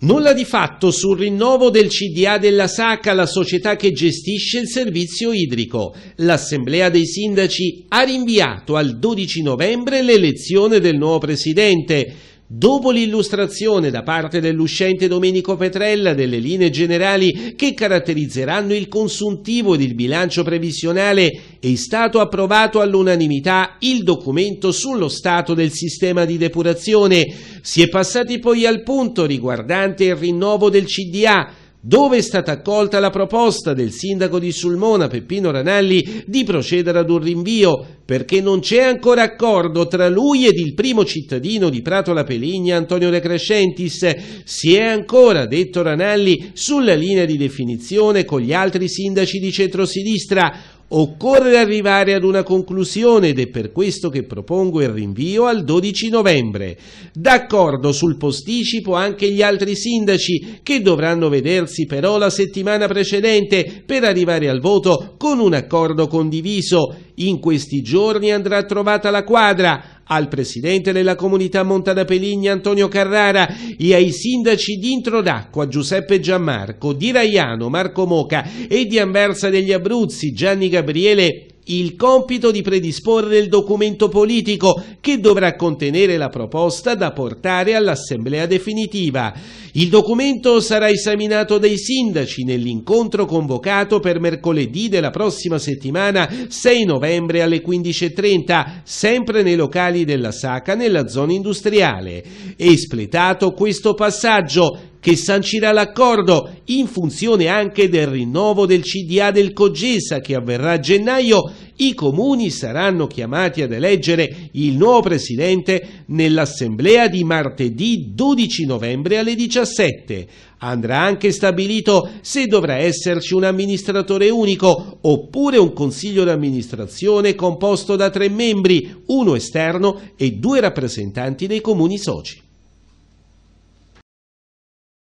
Nulla di fatto sul rinnovo del CDA della SACA, la società che gestisce il servizio idrico. L'Assemblea dei Sindaci ha rinviato al 12 novembre l'elezione del nuovo presidente. Dopo l'illustrazione da parte dell'uscente Domenico Petrella delle linee generali che caratterizzeranno il consuntivo ed il bilancio previsionale, è stato approvato all'unanimità il documento sullo stato del sistema di depurazione. Si è passati poi al punto riguardante il rinnovo del CDA dove è stata accolta la proposta del sindaco di Sulmona, Peppino Ranalli, di procedere ad un rinvio, perché non c'è ancora accordo tra lui ed il primo cittadino di Prato La Peligna, Antonio De Crescentis. Si è ancora, detto Ranalli, sulla linea di definizione con gli altri sindaci di centrosinistra. Occorre arrivare ad una conclusione ed è per questo che propongo il rinvio al 12 novembre. D'accordo sul posticipo anche gli altri sindaci che dovranno vedersi però la settimana precedente per arrivare al voto con un accordo condiviso in questi giorni andrà trovata la quadra al presidente della comunità Montana Peligna Antonio Carrara e ai sindaci di Introdacqua Giuseppe Giammarco, di Raiano Marco Moca e di Anversa degli Abruzzi Gianni Gabriele il compito di predisporre il documento politico che dovrà contenere la proposta da portare all'assemblea definitiva. Il documento sarà esaminato dai sindaci nell'incontro convocato per mercoledì della prossima settimana 6 novembre alle 15.30, sempre nei locali della SACA nella zona industriale. Espletato questo passaggio, che sancirà l'accordo in funzione anche del rinnovo del CDA del Cogesa che avverrà a gennaio, i comuni saranno chiamati ad eleggere il nuovo presidente nell'assemblea di martedì 12 novembre alle 17. Andrà anche stabilito se dovrà esserci un amministratore unico oppure un consiglio d'amministrazione composto da tre membri, uno esterno e due rappresentanti dei comuni soci.